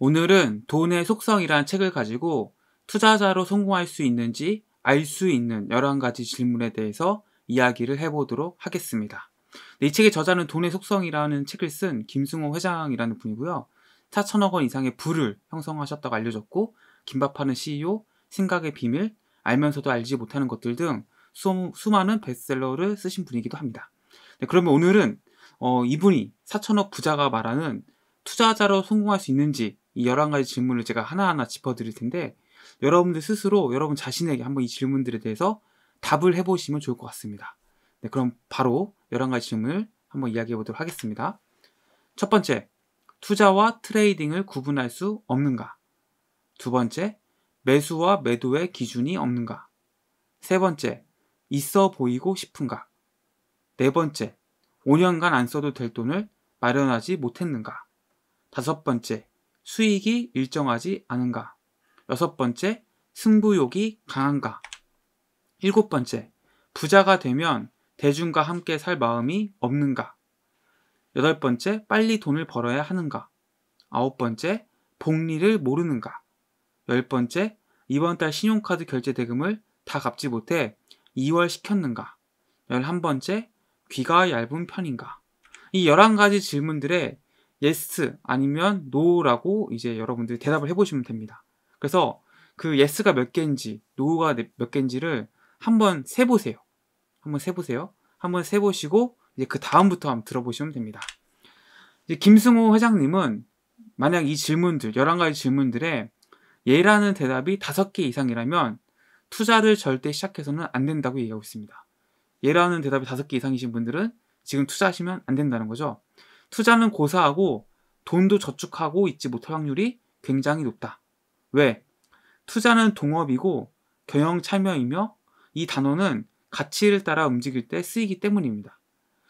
오늘은 돈의 속성이란 책을 가지고 투자자로 성공할 수 있는지 알 수 있는 여러 가지 질문에 대해서 이야기를 해보도록 하겠습니다. 네, 이 책의 저자는 돈의 속성이라는 책을 쓴 김승호 회장이라는 분이고요. 4천억 원 이상의 부를 형성하셨다고 알려졌고 김밥하는 CEO, 생각의 비밀, 알면서도 알지 못하는 것들 등 수, 많은 베스트셀러를 쓰신 분이기도 합니다. 네, 그러면 오늘은 어, 이분이 4천억 부자가 말하는 투자자로 성공할 수 있는지 이 11가지 질문을 제가 하나하나 짚어드릴 텐데 여러분들 스스로 여러분 자신에게 한번 이 질문들에 대해서 답을 해보시면 좋을 것 같습니다. 네, 그럼 바로 11가지 질문을 한번 이야기해 보도록 하겠습니다. 첫 번째, 투자와 트레이딩을 구분할 수 없는가? 두 번째, 매수와 매도의 기준이 없는가? 세 번째, 있어 보이고 싶은가? 네 번째, 5년간 안 써도 될 돈을 마련하지 못했는가? 다섯 번째, 수익이 일정하지 않은가? 여섯 번째, 승부욕이 강한가? 일곱 번째, 부자가 되면 대중과 함께 살 마음이 없는가? 여덟 번째, 빨리 돈을 벌어야 하는가? 아홉 번째, 복리를 모르는가? 열 번째, 이번 달 신용카드 결제 대금을 다 갚지 못해 2월 시켰는가? 열한 번째, 귀가 얇은 편인가? 이 열한 가지 질문들에 yes 아니면 no라고 이제 여러분들이 대답을 해보시면 됩니다. 그래서 그 yes가 몇 개인지 no가 네, 몇 개인지를 한번 세보세요. 한번 세보세요. 한번 세보시고 이제 그 다음부터 한번 들어보시면 됩니다. 이제 김승호 회장님은 만약 이 질문들 11가지 질문들에 예라는 대답이 5개 이상이라면 투자를 절대 시작해서는 안 된다고 얘기하고 있습니다. 예라는 대답이 5개 이상이신 분들은 지금 투자하시면 안 된다는 거죠. 투자는 고사하고 돈도 저축하고 있지 못할 확률이 굉장히 높다. 왜? 투자는 동업이고 경영 참여이며 이 단어는 가치를 따라 움직일 때 쓰이기 때문입니다.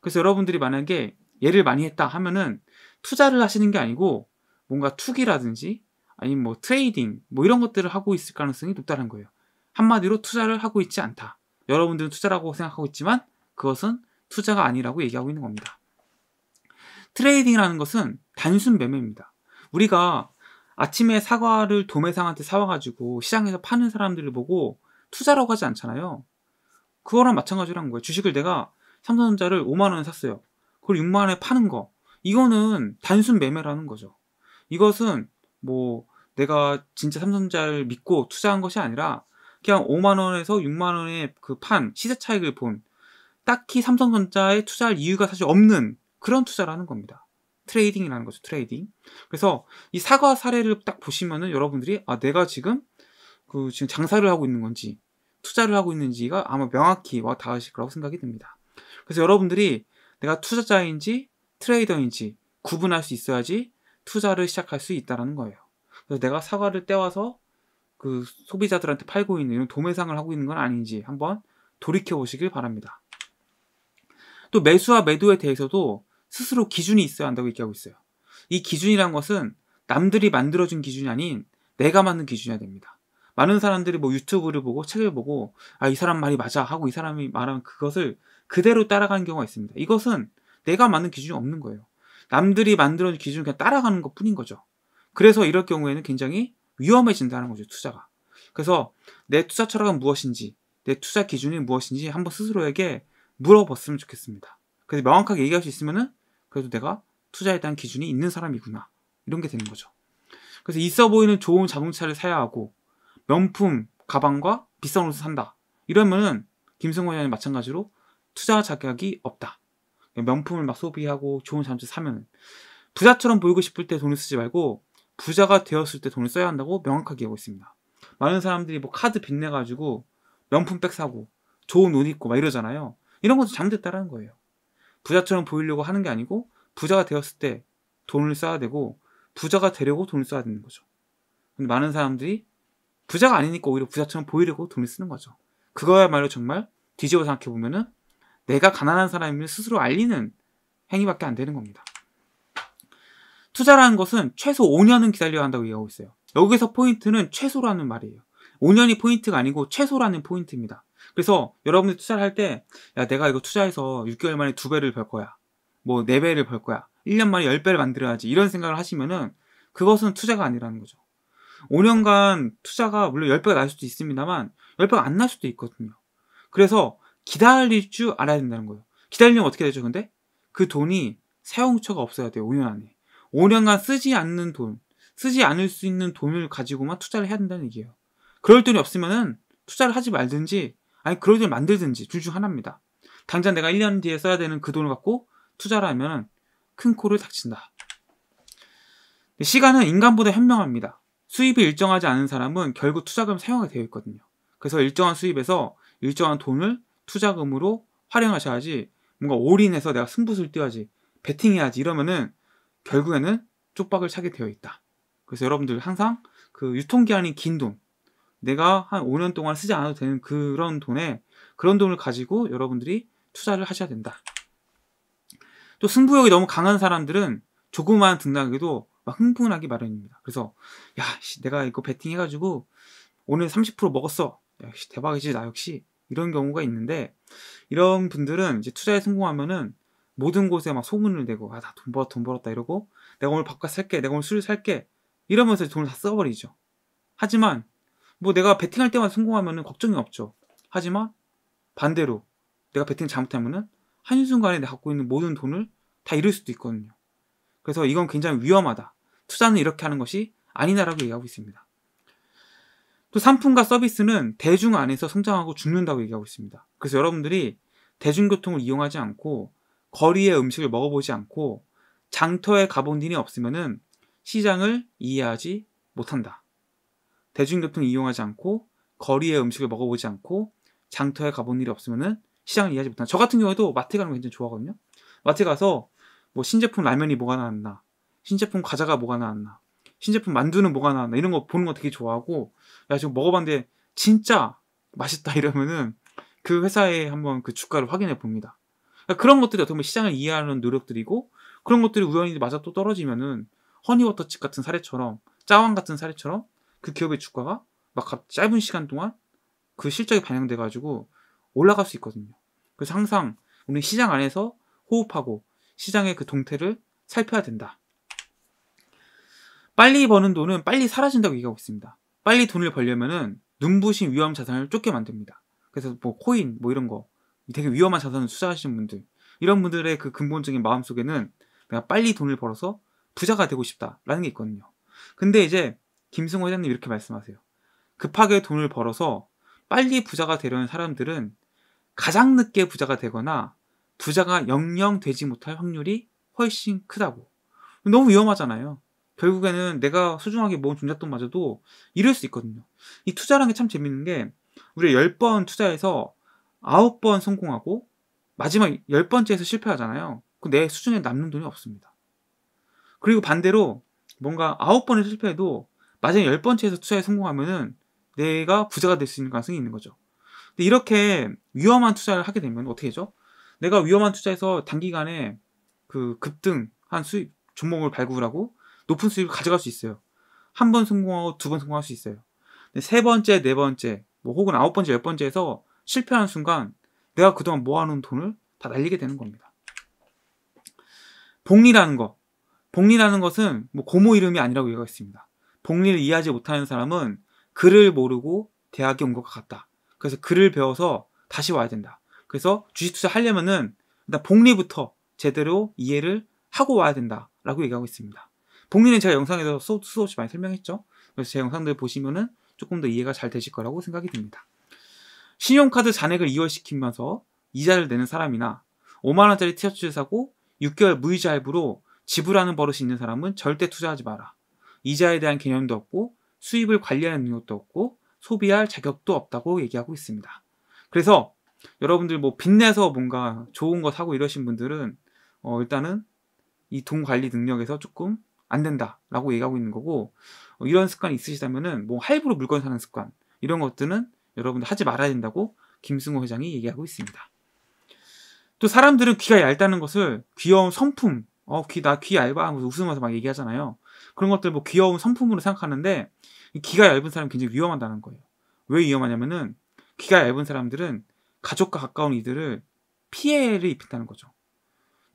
그래서 여러분들이 만약에 예를 많이 했다 하면은 투자를 하시는 게 아니고 뭔가 투기라든지 아니면 뭐 트레이딩 뭐 이런 것들을 하고 있을 가능성이 높다는 거예요. 한마디로 투자를 하고 있지 않다. 여러분들은 투자라고 생각하고 있지만 그것은 투자가 아니라고 얘기하고 있는 겁니다. 트레이딩이라는 것은 단순 매매입니다. 우리가 아침에 사과를 도매상한테 사와가지고 시장에서 파는 사람들을 보고 투자라고 하지 않잖아요. 그거랑 마찬가지라는 거예요. 주식을 내가 삼성전자를 5만원에 샀어요. 그걸 6만원에 파는 거. 이거는 단순 매매라는 거죠. 이것은 뭐 내가 진짜 삼성전자를 믿고 투자한 것이 아니라 그냥 5만원에서 6만원에그 판 시세 차익을 본 딱히 삼성전자에 투자할 이유가 사실 없는 그런 투자라는 겁니다. 트레이딩이라는 거죠. 트레이딩. 그래서 이 사과 사례를 딱 보시면은 여러분들이 아 내가 지금 그 지금 장사를 하고 있는 건지 투자를 하고 있는지가 아마 명확히 와 닿으실 거라고 생각이 듭니다. 그래서 여러분들이 내가 투자자인지 트레이더인지 구분할 수 있어야지 투자를 시작할 수 있다라는 거예요. 그래서 내가 사과를 떼와서 그 소비자들한테 팔고 있는 이런 도매상을 하고 있는 건 아닌지 한번 돌이켜 보시길 바랍니다. 또 매수와 매도에 대해서도 스스로 기준이 있어야 한다고 얘기하고 있어요. 이 기준이란 것은 남들이 만들어준 기준이 아닌 내가 만든 기준이어야 됩니다. 많은 사람들이 뭐 유튜브를 보고 책을 보고 아 이 사람 말이 맞아 하고 이 사람이 말한 하 그것을 그대로 따라가는 경우가 있습니다. 이것은 내가 만든 기준이 없는 거예요. 남들이 만들어준 기준을 그냥 따라가는 것 뿐인 거죠. 그래서 이럴 경우에는 굉장히 위험해진다는 거죠, 투자가. 그래서 내 투자 철학은 무엇인지, 내 투자 기준이 무엇인지 한번 스스로에게 물어봤으면 좋겠습니다. 그래서 명확하게 얘기할 수 있으면은 그래도 내가 투자에 대한 기준이 있는 사람이구나. 이런 게 되는 거죠. 그래서 있어 보이는 좋은 자동차를 사야 하고 명품 가방과 비싼 옷을 산다. 이러면은 김승호 의원이 마찬가지로 투자 자격이 없다. 명품을 막 소비하고 좋은 자동차 사면 부자처럼 보이고 싶을 때 돈을 쓰지 말고 부자가 되었을 때 돈을 써야 한다고 명확하게 하고 있습니다. 많은 사람들이 뭐 카드 빚내가지고 명품백 사고 좋은 옷 입고 막 이러잖아요. 이런 것도 잘못따다라는 거예요. 부자처럼 보이려고 하는 게 아니고 부자가 되었을 때 돈을 써야 되고 부자가 되려고 돈을 써야 되는 거죠. 근데 많은 사람들이 부자가 아니니까 오히려 부자처럼 보이려고 돈을 쓰는 거죠. 그거야말로 정말 뒤집어 생각해 보면은 내가 가난한 사람임을 스스로 알리는 행위밖에 안 되는 겁니다. 투자라는 것은 최소 5년은 기다려야 한다고 얘기하고 있어요. 여기서 포인트는 최소라는 말이에요. 5년이 포인트가 아니고 최소라는 포인트입니다. 그래서 여러분들 투자를 할때 야 내가 이거 투자해서 6개월 만에 두 배를 벌 거야. 뭐 네 배를 벌 거야. 1년 만에 10배를 만들어야지. 이런 생각을 하시면은 그것은 투자가 아니라는 거죠. 5년간 투자가 물론 10배가 날 수도 있습니다만 10배가 안 날 수도 있거든요. 그래서 기다릴 줄 알아야 된다는 거예요. 기다리면 어떻게 되죠, 근데? 그 돈이 사용처가 없어야 돼요, 5년 안에. 5년간 쓰지 않는 돈, 쓰지 않을 수 있는 돈을 가지고만 투자를 해야 된다는 얘기예요. 그럴 돈이 없으면은 투자를 하지 말든지 아니 그러때 만들든지 둘 중 하나입니다. 당장 내가 1년 뒤에 써야 되는 그 돈을 갖고 투자를 하면 큰 코를 닥친다. 시간은 인간보다 현명합니다. 수입이 일정하지 않은 사람은 결국 투자금 사용하게 되어 있거든요. 그래서 일정한 수입에서 일정한 돈을 투자금으로 활용하셔야지 뭔가 올인해서 내가 승부수를 띄워야지 베팅해야지 이러면은 결국에는 쪽박을 차게 되어 있다. 그래서 여러분들 항상 그 유통기한이 긴 돈, 내가 한 5년 동안 쓰지 않아도 되는 그런 돈에 그런 돈을 가지고 여러분들이 투자를 하셔야 된다. 또 승부욕이 너무 강한 사람들은 조그마한 등락에도 막 흥분하기 마련입니다. 그래서 야, 씨, 내가 이거 베팅해 가지고 오늘 30% 먹었어. 역시 대박이지 나 역시 이런 경우가 있는데 이런 분들은 이제 투자에 성공하면은 모든 곳에 막 소문을 내고 아나돈 벌었다 돈 벌었다 이러고 내가 오늘 밥값 살게 내가 오늘 술 살게 이러면서 돈을 다 써버리죠. 하지만 뭐 내가 배팅할 때만 성공하면 걱정이 없죠. 하지만 반대로 내가 배팅 잘못하면은 한순간에 내가 갖고 있는 모든 돈을 다 잃을 수도 있거든요. 그래서 이건 굉장히 위험하다. 투자는 이렇게 하는 것이 아니다라고 얘기하고 있습니다. 또 상품과 서비스는 대중 안에서 성장하고 죽는다고 얘기하고 있습니다. 그래서 여러분들이 대중교통을 이용하지 않고 거리의 음식을 먹어보지 않고 장터에 가본 일이 없으면 시장을 이해하지 못한다. 대중교통 이용하지 않고 거리의 음식을 먹어보지 않고 장터에 가본 일이 없으면은 시장을 이해하지 못한다. 저 같은 경우에도 마트 가는 거 굉장히 좋아하거든요. 마트 가서 뭐 신제품 라면이 뭐가 나왔나, 신제품 과자가 뭐가 나왔나, 신제품 만두는 뭐가 나왔나 이런 거 보는 거 되게 좋아하고 야 지금 먹어봤는데 진짜 맛있다 이러면은 그 회사에 한번 그 주가를 확인해 봅니다. 그러니까 그런 것들이 어떻게 보면 시장을 이해하는 노력들이고 그런 것들이 우연히 맞아 또 떨어지면은 허니워터칩 같은 사례처럼 짜왕 같은 사례처럼 그 기업의 주가가 막 짧은 시간 동안 그 실적이 반영돼 가지고 올라갈 수 있거든요. 그래서 항상 우리 시장 안에서 호흡하고 시장의 그 동태를 살펴야 된다. 빨리 버는 돈은 빨리 사라진다고 얘기하고 있습니다. 빨리 돈을 벌려면은 눈부신 위험 자산을 쫓게 만듭니다. 그래서 뭐 코인 뭐 이런 거 되게 위험한 자산을 투자하시는 분들 이런 분들의 그 근본적인 마음 속에는 내가 빨리 돈을 벌어서 부자가 되고 싶다라는 게 있거든요. 근데 이제 김승호 회장님 이렇게 말씀하세요. 급하게 돈을 벌어서 빨리 부자가 되려는 사람들은 가장 늦게 부자가 되거나 부자가 영영 되지 못할 확률이 훨씬 크다고. 너무 위험하잖아요. 결국에는 내가 소중하게 모은 종잣돈마저도 잃을 수 있거든요. 이 투자라는 게 참 재밌는 게 우리 10번 투자해서 9번 성공하고 마지막 10번째에서 실패하잖아요. 그 내 수중에 남는 돈이 없습니다. 그리고 반대로 뭔가 9번을 실패해도 마지막 열 번째에서 투자에 성공하면은 내가 부자가 될 수 있는 가능성이 있는 거죠. 근데 이렇게 위험한 투자를 하게 되면 어떻게 되죠? 내가 위험한 투자에서 단기간에 그 급등한 수입 종목을 발굴하고 높은 수익을 가져갈 수 있어요. 한 번 성공하고 두 번 성공할 수 있어요. 근데 세 번째, 네 번째, 뭐 혹은 아홉 번째, 열 번째에서 실패하는 순간 내가 그동안 모아놓은 돈을 다 날리게 되는 겁니다. 복리라는 거. 복리라는 것은 뭐 고모 이름이 아니라고 얘기가 있습니다. 복리를 이해하지 못하는 사람은 글을 모르고 대학에 온 것과 같다. 그래서 글을 배워서 다시 와야 된다. 그래서 주식 투자 하려면은 일단 복리부터 제대로 이해를 하고 와야 된다라고 얘기하고 있습니다. 복리는 제가 영상에서 수, 수없이 많이 설명했죠. 그래서 제 영상들 보시면은 조금 더 이해가 잘 되실 거라고 생각이 듭니다. 신용카드 잔액을 이월시키면서 이자를 내는 사람이나 5만원짜리 티셔츠를 사고 6개월 무이자 할부로 지불하는 버릇이 있는 사람은 절대 투자하지 마라. 이자에 대한 개념도 없고 수입을 관리하는 능력도 없고 소비할 자격도 없다고 얘기하고 있습니다. 그래서 여러분들 뭐 빚내서 뭔가 좋은 거 사고 이러신 분들은 어 일단은 이 돈 관리 능력에서 조금 안 된다라고 얘기하고 있는 거고 어 이런 습관이 있으시다면은 뭐 할부로 물건 사는 습관 이런 것들은 여러분들 하지 말아야 된다고 김승호 회장이 얘기하고 있습니다. 또 사람들은 귀가 얇다는 것을 귀여운 성품, 어, 귀, 나 귀 얇아 하면서 웃으면서 막 얘기하잖아요. 그런 것들 뭐 귀여운 선품으로 생각하는데 귀가 얇은 사람 굉장히 위험하다는 거예요. 왜 위험하냐면은 귀가 얇은 사람들은 가족과 가까운 이들을 피해를 입힌다는 거죠.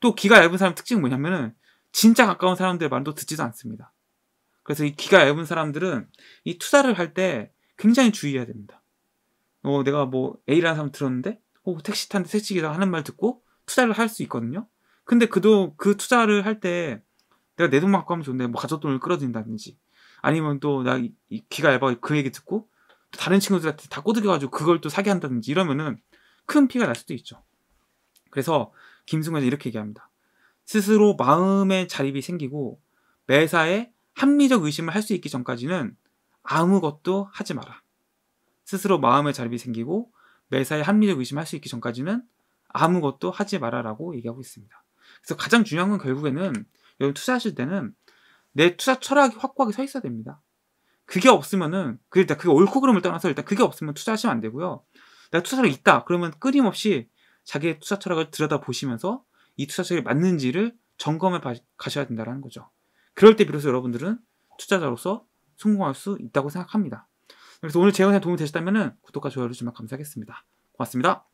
또 귀가 얇은 사람 특징은 뭐냐면은 진짜 가까운 사람들 말도 듣지도 않습니다. 그래서 이 귀가 얇은 사람들은 이 투자를 할 때 굉장히 주의해야 됩니다. 어, 내가 뭐 A라는 사람 들었는데 어, 택시 탄데 택시 기사 하는 말 듣고 투자를 할 수 있거든요. 근데 그도 그 투자를 할때 내가 내 돈갖고 하면 좋은데 뭐 가족 돈을 끌어들인다든지 아니면 또나 귀가 얇아 그 얘기 듣고 또 다른 친구들한테 다 꼬드겨가지고 그걸 또 사게 한다든지 이러면은 큰 피가 날 수도 있죠. 그래서 김승관이 이렇게 얘기합니다. 스스로 마음의 자립이 생기고 매사에 합리적 의심을 할 수 있기 전까지는 아무것도 하지 마라. 스스로 마음의 자립이 생기고 매사에 합리적 의심할 을수 있기 전까지는 아무것도 하지 마라라고 얘기하고 있습니다. 그래서 가장 중요한 건 결국에는 여러분 투자하실 때는 내 투자 철학이 확고하게 서 있어야 됩니다. 그게 없으면은 그 일단 그게 옳고 그름을 떠나서 일단 그게 없으면 투자하시면 안 되고요. 내가 투자를 있다 그러면 끊임없이 자기의 투자 철학을 들여다 보시면서 이 투자 철학이 맞는지를 점검해 가셔야 된다는 라 거죠. 그럴 때 비로소 여러분들은 투자자로서 성공할 수 있다고 생각합니다. 그래서 오늘 제 영상 도움이 되셨다면 구독과 좋아요를 주시면 감사하겠습니다. 고맙습니다.